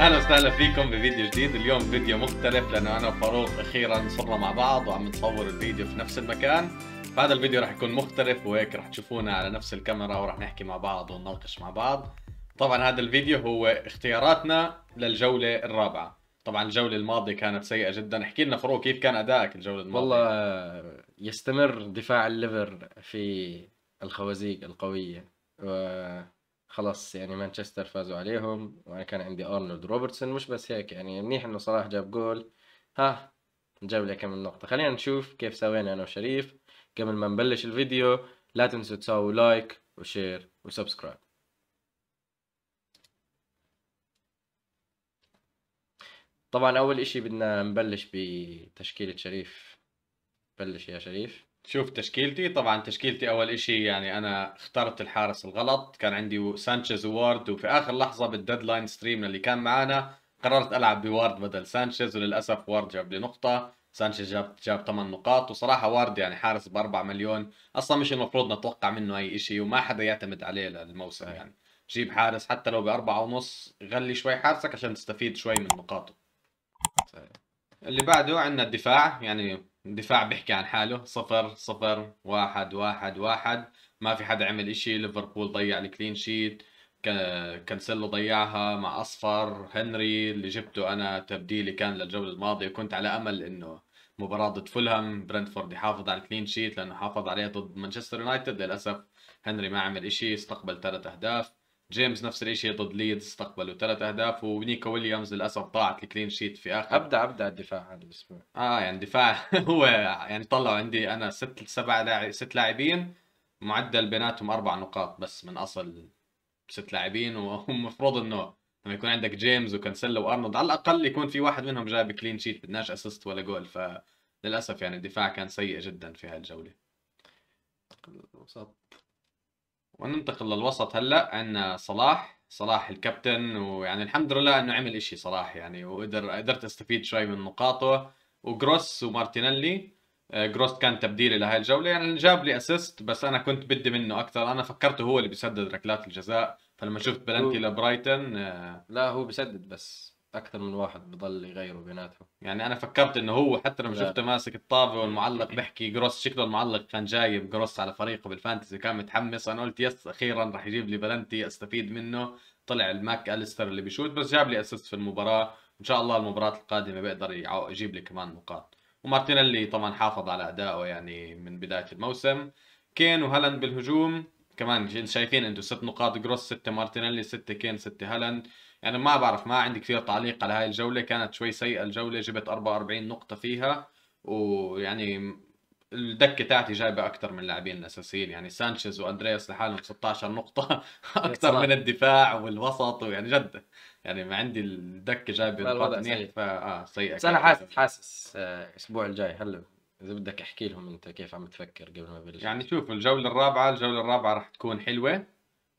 اهلا وسهلا فيكم بفيديو جديد اليوم فيديو مختلف لانه انا وفاروق اخيرا صرنا مع بعض وعم نصور الفيديو في نفس المكان فهذا الفيديو راح يكون مختلف وهيك راح تشوفونا على نفس الكاميرا وراح نحكي مع بعض ونناقش مع بعض طبعا هذا الفيديو هو اختياراتنا للجولة الرابعة طبعا الجولة الماضية كانت سيئة جدا احكي لنا فاروق كيف كان ادائك الجولة الماضية والله آه، يستمر دفاع الليفر في الخوازيق القوية و... خلاص يعني مانشستر فازوا عليهم وانا كان عندي ارنولد روبرتسون مش بس هيك يعني منيح انه صلاح جاب جول ها جاب لي كم نقطة خلينا نشوف كيف سوينا انا وشريف قبل ما نبلش الفيديو لا تنسوا تساووا لايك وشير وسبسكرايب طبعا اول اشي بدنا نبلش بتشكيلة شريف بلش يا شريف شوف تشكيلتي طبعا تشكيلتي اول اشي يعني انا اخترت الحارس الغلط كان عندي سانشيز وورد وفي اخر لحظه بالديدلاين ستريم اللي كان معانا قررت العب بوارد بدل سانشيز وللاسف وارد جاب لي نقطه سانشيز جاب جاب 8 نقاط وصراحه وارد يعني حارس ب 4 مليون اصلا مش المفروض نتوقع منه اي شيء وما حدا يعتمد عليه للموسم يعني جيب حارس حتى لو ب 4 ونص غلي شوي حارسك عشان تستفيد شوي من نقاطه اللي بعده عندنا الدفاع يعني الدفاع بيحكي عن حاله صفر صفر واحد واحد واحد ما في حدا عمل اشي ليفربول ضيع الكلين شيت كانسيلو ضيعها مع اصفر هنري اللي جبته انا تبديلي كان للجوله الماضيه كنت على امل انه مباراه ضد فولهام برنتفورد يحافظ على الكلين شيت لانه حافظ عليها ضد مانشستر يونايتد للاسف هنري ما عمل اشي استقبل ثلاث اهداف جيمس نفس الشيء ضد ليدز استقبلوا ثلاث اهداف ونيكو ويليامز للاسف ضاعت الكلين شيت في اخر ابدا ابدا الدفاع هذا الاسبوع اه يعني دفاع هو يعني طلعوا عندي انا ست سبع لاعب ست لاعبين معدل بيناتهم اربع نقاط بس من اصل ست لاعبين ومفروض انه لما يكون عندك جيمس وكانسيلو وارنولد على الاقل يكون في واحد منهم جاب كلين شيت بدناش اسيست ولا جول فللاسف يعني الدفاع كان سيء جدا في هالجوله الوسط وننتقل للوسط هلا عندنا صلاح صلاح الكابتن ويعني الحمد لله انه عمل اشي صلاح يعني وقدر قدرت استفيد شوي من نقاطه وجروس ومارتينيلي آه، جروس كان تبديلي لهي الجولة يعني جاب لي اسيست بس انا كنت بدي منه اكثر انا فكرته هو اللي بيسدد ركلات الجزاء فلما شفت بلنتي لبرايتن آه، لا هو بيسدد بس اكثر من واحد بضل يغيروا بيناتهم يعني انا فكرت انه هو حتى لما شفته ماسك الطابه والمعلق بيحكي جروس شكله المعلق كان جايب جروس على فريقه بالفانتسي كان متحمس انا قلت يس اخيرا راح يجيب لي بلنتي استفيد منه طلع الماك الستر اللي بيشوت بس جاب لي اسيست في المباراه ان شاء الله المباراه القادمه بيقدر يجيب لي كمان نقاط ومارتينيلي طبعا حافظ على ادائه يعني من بدايه الموسم كين وهالاند بالهجوم كمان شايفين انتم ست نقاط جروس ستة مارتينيلي ستة كين ستة هالاند يعني ما بعرف ما عندي كثير تعليق على هاي الجولة كانت شوي سيئة الجولة جبت 44 نقطة فيها ويعني الدكة تاعتي جايبة أكثر من اللاعبين الأساسيين يعني سانشيز وأندرياس لحالهم 16 نقطة أكثر من الدفاع والوسط ويعني جد يعني ما عندي الدكة جايبة نقاط منيح فآه سيئة بس أنا حاسس حاسس آه، الأسبوع الجاي هلا اذا بدك احكي لهم انت كيف عم تفكر قبل ما بلش يعني شوف الجوله الرابعه الجوله الرابعه راح تكون حلوه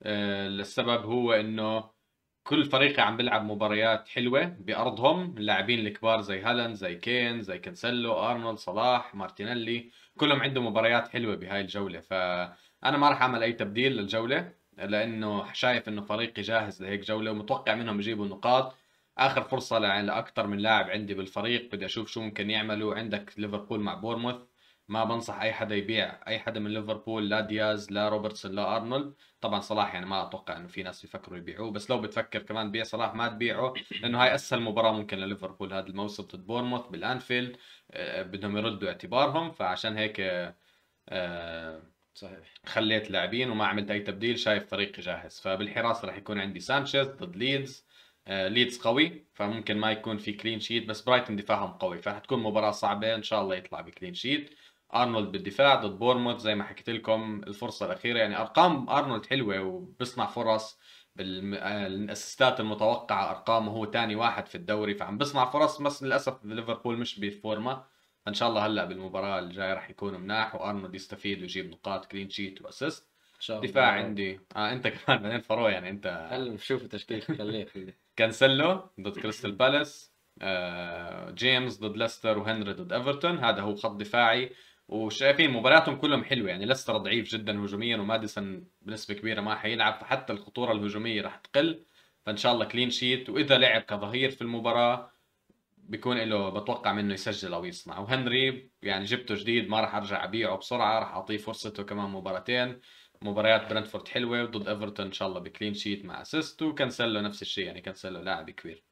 آه، السبب هو انه كل فريق عم بيلعب مباريات حلوه بارضهم اللاعبين الكبار زي هالاند زي كين زي كنسلو ارنولد صلاح مارتينيلي كلهم عندهم مباريات حلوه بهاي الجوله فانا ما راح اعمل اي تبديل للجوله لانه شايف انه فريقي جاهز لهيك جوله ومتوقع منهم يجيبوا نقاط اخر فرصه يعني لاكثر من لاعب عندي بالفريق بدي اشوف شو ممكن يعملوا عندك ليفربول مع بورموث ما بنصح اي حدا يبيع اي حدا من ليفربول لا دياز لا روبرتسون لا ارنولد طبعا صلاح يعني ما اتوقع انه في ناس بيفكروا يبيعوه بس لو بتفكر كمان تبيع صلاح ما تبيعه لانه هاي اسهل مباراه ممكن لليفربول هذا الموسم ضد بورموث بالانفيلد آه، بدهم يردوا اعتبارهم فعشان هيك صحيح آه، خليت لاعبين وما عملت اي تبديل شايف فريقي جاهز فبالحراسه راح يكون عندي سانشيز ضد ليدز ليدز آه، قوي فممكن ما يكون في كلين شيت بس برايتون دفاعهم قوي فحتكون مباراه صعبه ان شاء الله يطلع بكلين شيت ارنولد بالدفاع ضد بورموث زي ما حكيت لكم الفرصه الاخيره يعني ارقام ارنولد حلوه وبصنع فرص بالاسيستات آه، المتوقعه ارقامه هو ثاني واحد في الدوري فعم بصنع فرص بس للاسف ليفربول مش بفورما فان شاء الله هلا بالمباراه الجايه راح يكون مناح وارنولد يستفيد ويجيب نقاط كلين شيت واسيست دفاع عندي اه انت كمان بعدين فرو يعني انت هلا شوف التشكيل خليه خليه كانسلو ضد كريستال بالاس آه، جيمس ضد ليستر وهنري ضد ايفرتون هذا هو خط دفاعي وشايفين مبارياتهم كلهم حلوه يعني ليستر ضعيف جدا هجوميا وماديسون بنسبه كبيره ما حيلعب فحتى الخطوره الهجوميه راح تقل فان شاء الله كلين شيت واذا لعب كظهير في المباراه بيكون له بتوقع منه يسجل او يصنع وهنري يعني جبته جديد ما راح ارجع ابيعه بسرعه راح اعطيه فرصته كمان مباراتين مباريات برنتفورد حلوه وضد ايفرتون ان شاء الله بكلين شيت مع اسيست وكانسلو نفس الشيء يعني كانسلو لاعب كبير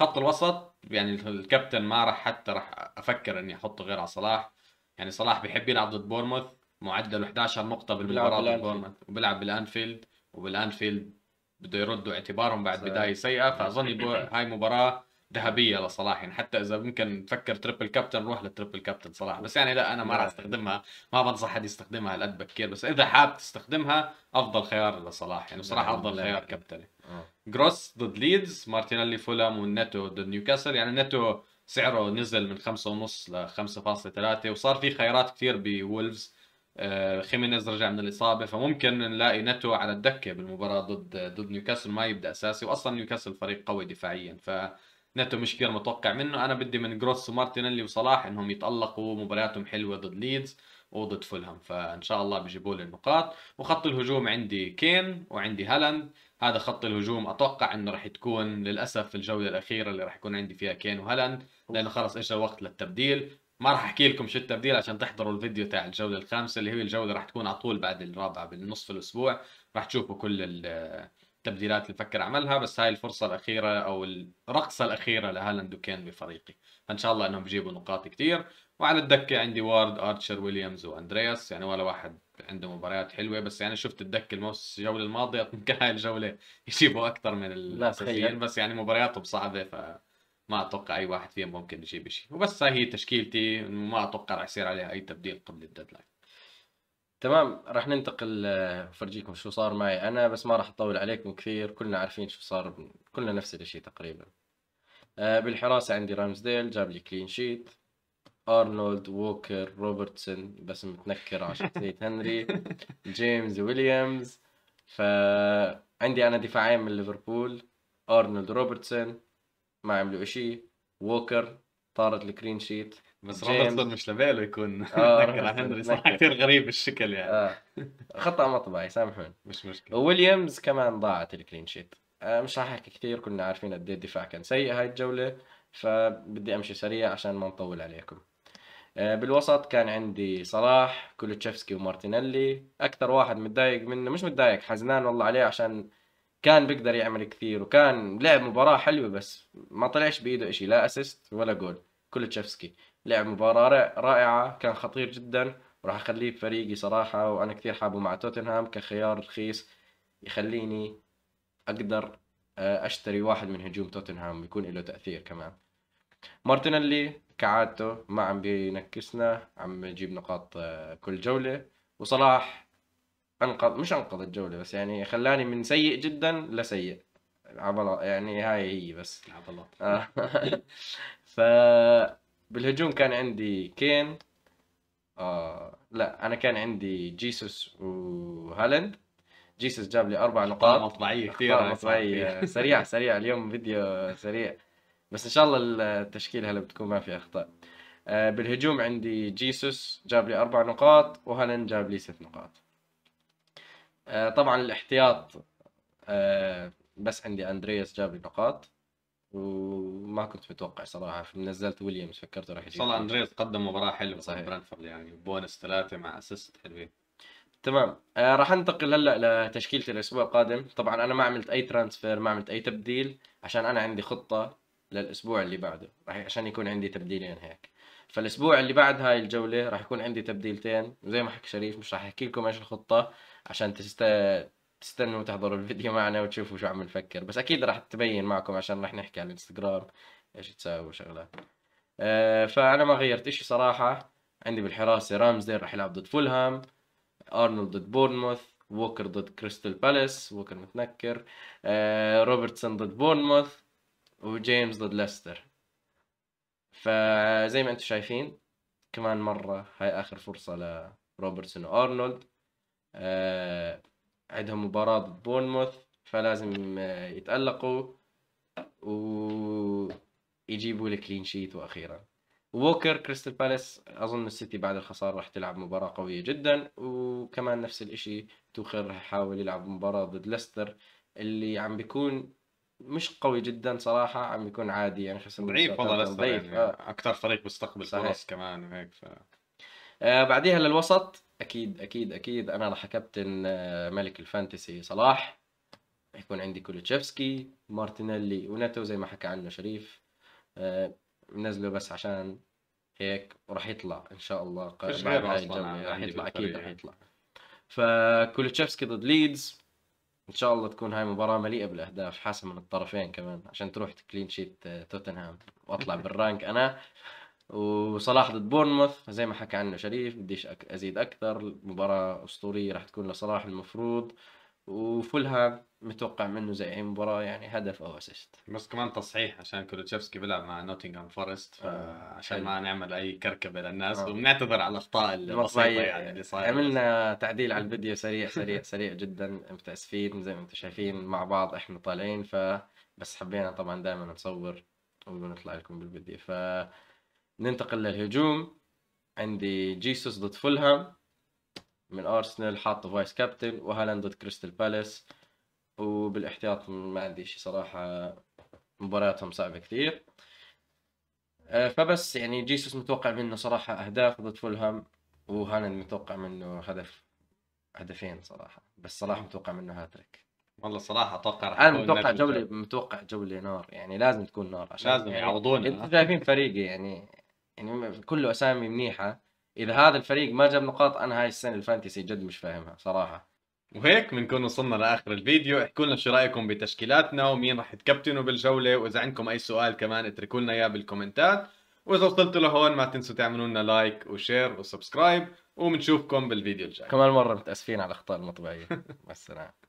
خط الوسط يعني الكابتن ما راح حتى راح افكر اني احطه غير على صلاح يعني صلاح بيحب يلعب ضد بورموث معدله 11 نقطه بالمباراه ضد بورموث وبيلعب بالانفيلد وبالانفيلد بده يردوا اعتبارهم بعد بدايه سيئه فاظن هاي مباراه ذهبيه لصلاح يعني حتى اذا ممكن تفكر تريبل كابتن روح للتريبل كابتن صلاح بس يعني لا انا ما راح نعم. استخدمها ما بنصح حد يستخدمها هالقد بكير بس اذا حاب تستخدمها افضل خيار لصلاح يعني بصراحه نعم، افضل لا نعم. خيار كابتن آه. جروس ضد ليدز مارتينيلي فولام والنتو ضد نيوكاسل يعني النتو سعره نزل من 5.5 ل 5.3 وصار في خيارات كثير بولفز آه، خيمينيز رجع من الاصابه فممكن نلاقي نتو على الدكه بالمباراه ضد ضد نيوكاسل ما يبدا اساسي واصلا نيوكاسل فريق قوي دفاعيا ف نتو مش كثير متوقع منه انا بدي من جروس ومارتينيلي وصلاح انهم يتالقوا مبارياتهم حلوه ضد ليدز وضد فولهام فان شاء الله بجيبوا لي النقاط وخط الهجوم عندي كين وعندي هالاند هذا خط الهجوم اتوقع انه راح تكون للاسف الجوله الاخيره اللي راح يكون عندي فيها كين وهالاند لانه خلص اجى وقت للتبديل ما راح احكي لكم شو التبديل عشان تحضروا الفيديو تاع الجوله الخامسه اللي هي الجوله راح تكون على طول بعد الرابعه بالنصف الاسبوع راح تشوفوا كل التبديلات اللي فكر عملها بس هاي الفرصه الاخيره او الرقصه الاخيره لهالاند وكين بفريقي فان شاء الله انهم بجيبوا نقاط كثير وعلى الدكه عندي وارد ارشر ويليامز واندرياس يعني ولا واحد عنده مباريات حلوه بس يعني شفت الدكه الموس الجوله الماضيه ممكن هاي الجوله يجيبوا اكثر من الاساسيين بس يعني مبارياتهم صعبه ف ما اتوقع اي واحد فيهم ممكن يجيب شيء وبس هاي هي تشكيلتي ما اتوقع راح يصير عليها اي تبديل قبل الديدلاين تمام راح ننتقل افرجيكم آه، شو صار معي انا بس ما راح اطول عليكم كثير كلنا عارفين شو صار كلنا نفس الشيء تقريبا آه، بالحراسة عندي رامزديل جاب لي كلين شيت ارنولد ووكر روبرتسون بس متنكر على شخصية هنري جيمس ويليامز فعندي انا دفاعين من ليفربول ارنولد روبرتسون ما عملوا شيء ووكر طارت الكرين شيت بس روبرتسون مش لباله يكون آه هنري صح كثير غريب الشكل يعني آه. خطا مطبعي سامحوني مش مشكله ويليامز كمان ضاعت الكلين شيت آه مش راح احكي كثير كنا عارفين قد إيه الدفاع كان سيء هاي الجوله فبدي امشي سريع عشان ما نطول عليكم آه بالوسط كان عندي صلاح كولوتشيفسكي ومارتينيلي اكثر واحد متضايق منه مش متضايق حزنان والله عليه عشان كان بيقدر يعمل كثير وكان لعب مباراة حلوة بس ما طلعش بإيده شيء لا أسيست ولا جول كولتشيفسكي لعب مباراة رائعة كان خطير جدا وراح اخليه بفريقي صراحة وانا كثير حابه مع توتنهام كخيار رخيص يخليني اقدر آه، اشتري واحد من هجوم توتنهام يكون له تأثير كمان مارتينلي كعادته ما عم بينكسنا عم يجيب نقاط آه، كل جولة وصلاح انقذ مش انقذ الجولة بس يعني خلاني من سيء جدا لسيء عبلاط يعني هاي هي بس عبلاط آه. ف بالهجوم كان عندي كين آه لا انا كان عندي جيسوس وهالاند جيسوس جاب لي اربع نقاط مطبعيه كثير مطبعيه سريع سريع اليوم فيديو سريع بس ان شاء الله التشكيل هلا بتكون ما في اخطاء آه بالهجوم عندي جيسوس جاب لي اربع نقاط وهالاند جاب لي ست نقاط آه طبعا الاحتياط آه بس عندي اندرياس جاب لي نقاط وما كنت متوقع صراحه نزلت ويليامز فكرت راح يجيب صلاح اندريس قدم مباراه حلوه صحيح برنتفورد يعني بونس ثلاثه مع اسيست حلوين تمام آه راح انتقل هلا لتشكيله الاسبوع القادم طبعا انا ما عملت اي ترانسفير ما عملت اي تبديل عشان انا عندي خطه للاسبوع اللي بعده راح عشان يكون عندي تبديلين هيك فالاسبوع اللي بعد هاي الجوله راح يكون عندي تبديلتين وزي ما حكى شريف مش راح احكي لكم ايش الخطه عشان تست تستنوا تحضروا الفيديو معنا وتشوفوا شو عم نفكر بس اكيد راح تبين معكم عشان راح نحكي على الانستغرام ايش تساوي وشغلات أه فانا ما غيرت اشي صراحه عندي بالحراسه رامزدين راح يلعب ضد فولهام ارنولد ضد بورنموث ووكر ضد كريستال بالاس ووكر متنكر أه روبرتسون ضد بورنموث وجيمس ضد ليستر فزي ما انتم شايفين كمان مره هاي اخر فرصه لروبرتسون وارنولد أه عندهم مباراة ضد بورنموث فلازم آه، يتألقوا و يجيبوا الكلين شيت واخيرا ووكر كريستال بالاس اظن السيتي بعد الخساره راح تلعب مباراه قويه جدا وكمان نفس الشيء توخر راح يحاول يلعب مباراه ضد ليستر اللي عم بيكون مش قوي جدا صراحه عم بيكون عادي يعني خسر ضعيف والله ليستر يعني آه. اكثر فريق بيستقبل فرص كمان وهيك ف آه بعديها للوسط اكيد اكيد اكيد انا راح كابتن آه، ملك الفانتسي صلاح يكون عندي كولوتشيفسكي مارتينيلي وناتو زي ما حكى عنه شريف منزله آه، بس عشان هيك وراح يطلع ان شاء الله بعد هاي راح يطلع اكيد راح يطلع فكولوتشيفسكي ضد ليدز ان شاء الله تكون هاي مباراة مليئة بالاهداف حاسه من الطرفين كمان عشان تروح كلين شيت آه، توتنهام واطلع بالرانك انا وصلاح ضد بورنموث زي ما حكى عنه شريف بديش أك... ازيد اكثر مباراه اسطوريه راح تكون لصلاح المفروض وفولهام متوقع منه زي اي مباراه يعني هدف او اسيست بس كمان تصحيح عشان كولوتشيفسكي بيلعب مع نوتنغهام فورست آه، عشان ما نعمل اي كركبه للناس آه. وبنعتذر على الاخطاء البسيطه يعني اللي صايره عملنا تعديل على الفيديو سريع سريع سريع جدا متاسفين زي ما انتم شايفين مع بعض احنا طالعين ف بس حبينا طبعا دائما نصور ونطلع لكم بالفيديو ف ننتقل للهجوم عندي جيسوس ضد فولهام من ارسنال حاطه فايس كابتن وهالاند ضد كريستال بالاس وبالاحتياط ما عندي شيء صراحه مبارياتهم صعبه كثير آه، فبس يعني جيسوس متوقع منه صراحه اهداف ضد فولهام وهالاند متوقع منه هدف هدفين صراحه بس صراحة متوقع منه هاتريك والله صراحه اتوقع انا متوقع جوله متوقع جوله نار يعني لازم تكون نار عشان لازم يعني انتم شايفين فريقي يعني يعني كله اسامي منيحه اذا هذا الفريق ما جاب نقاط انا هاي السنه الفانتسي جد مش فاهمها صراحه وهيك بنكون وصلنا لاخر الفيديو احكوا لنا شو رايكم بتشكيلاتنا ومين راح تكابتنوا بالجوله واذا عندكم اي سؤال كمان اتركوا لنا اياه بالكومنتات واذا وصلتوا لهون ما تنسوا تعملوا لنا لايك وشير وسبسكرايب وبنشوفكم بالفيديو الجاي كمان مره متاسفين على الاخطاء المطبعيه مع السلامه